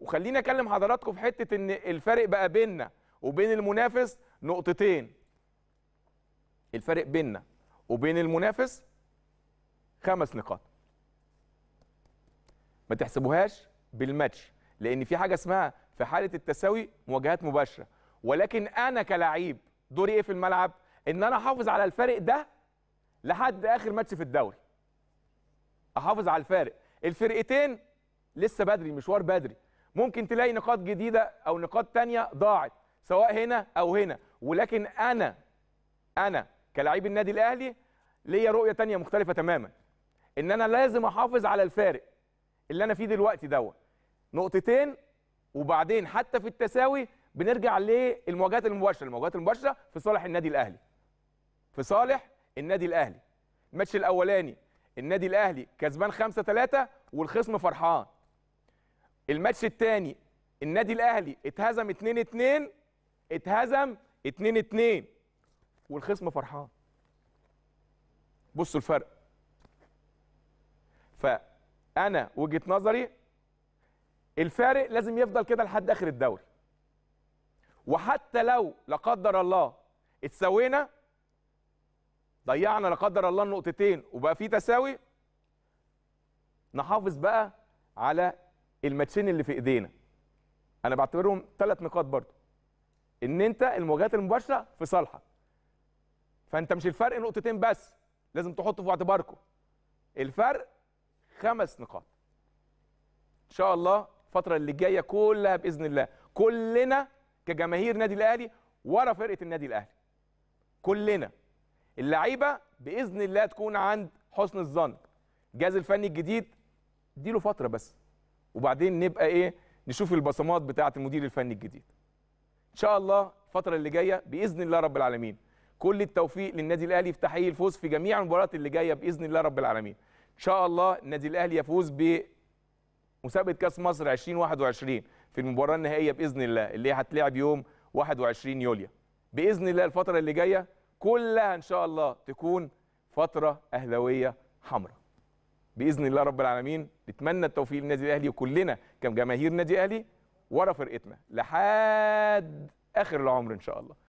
وخليني اكلم حضراتكم في حته ان الفرق بقى بيننا وبين المنافس نقطتين الفرق بيننا وبين المنافس خمس نقاط ما تحسبوهاش بالماتش لان في حاجه اسمها في حاله التساوي مواجهات مباشره ولكن انا كلاعب دوري ايه في الملعب ان انا احافظ على الفارق ده لحد اخر ماتش في الدوري احافظ على الفارق الفرقتين لسه بدري مشوار بدري ممكن تلاقي نقاط جديده او نقاط تانية ضاعت سواء هنا او هنا ولكن انا انا كلاعب النادي الاهلي ليا رؤيه تانية مختلفه تماما ان انا لازم احافظ على الفارق اللي انا فيه دلوقتي دوت نقطتين وبعدين حتى في التساوي بنرجع للمواجهات المباشره المواجهات المباشره في صالح النادي الاهلي في صالح النادي الاهلي الماتش الاولاني النادي الاهلي كسبان 5 3 والخصم فرحان الماتش الثاني النادي الاهلي اتهزم 2 2 اتهزم 2 2 والخصم فرحان بصوا الفرق فانا وجهه نظري الفارق لازم يفضل كده لحد اخر الدوري وحتى لو لا قدر الله اتسوينا ضيعنا لا قدر الله النقطتين وبقى في تساوي نحافظ بقى على الماتشين اللي في ايدينا انا بعتبرهم ثلاث نقاط برضه ان انت المواجهات المباشره في صالحك فانت مش الفرق نقطتين بس لازم تحطوا في اعتباركم الفرق خمس نقاط ان شاء الله الفتره اللي جايه كلها باذن الله كلنا كجماهير نادي الاهلي ورا فرقه النادي الاهلي كلنا اللعيبه باذن الله تكون عند حسن الظن الجهاز الفني الجديد اديله فتره بس وبعدين نبقى ايه نشوف البصمات بتاعه المدير الفني الجديد ان شاء الله الفتره اللي جايه باذن الله رب العالمين كل التوفيق للنادي الاهلي في تحقيق الفوز في جميع المباريات اللي جايه باذن الله رب العالمين ان شاء الله النادي الاهلي يفوز بمسابقه كاس مصر 2021 في المباراه النهائيه باذن الله اللي هتلعب يوم 21 يوليو باذن الله الفتره اللي جايه كلها ان شاء الله تكون فتره اهلاويه حمراء باذن الله رب العالمين نتمنى التوفيق للنادي الاهلي وكلنا كجماهير النادي الاهلي ورا فرقتنا لحد اخر العمر ان شاء الله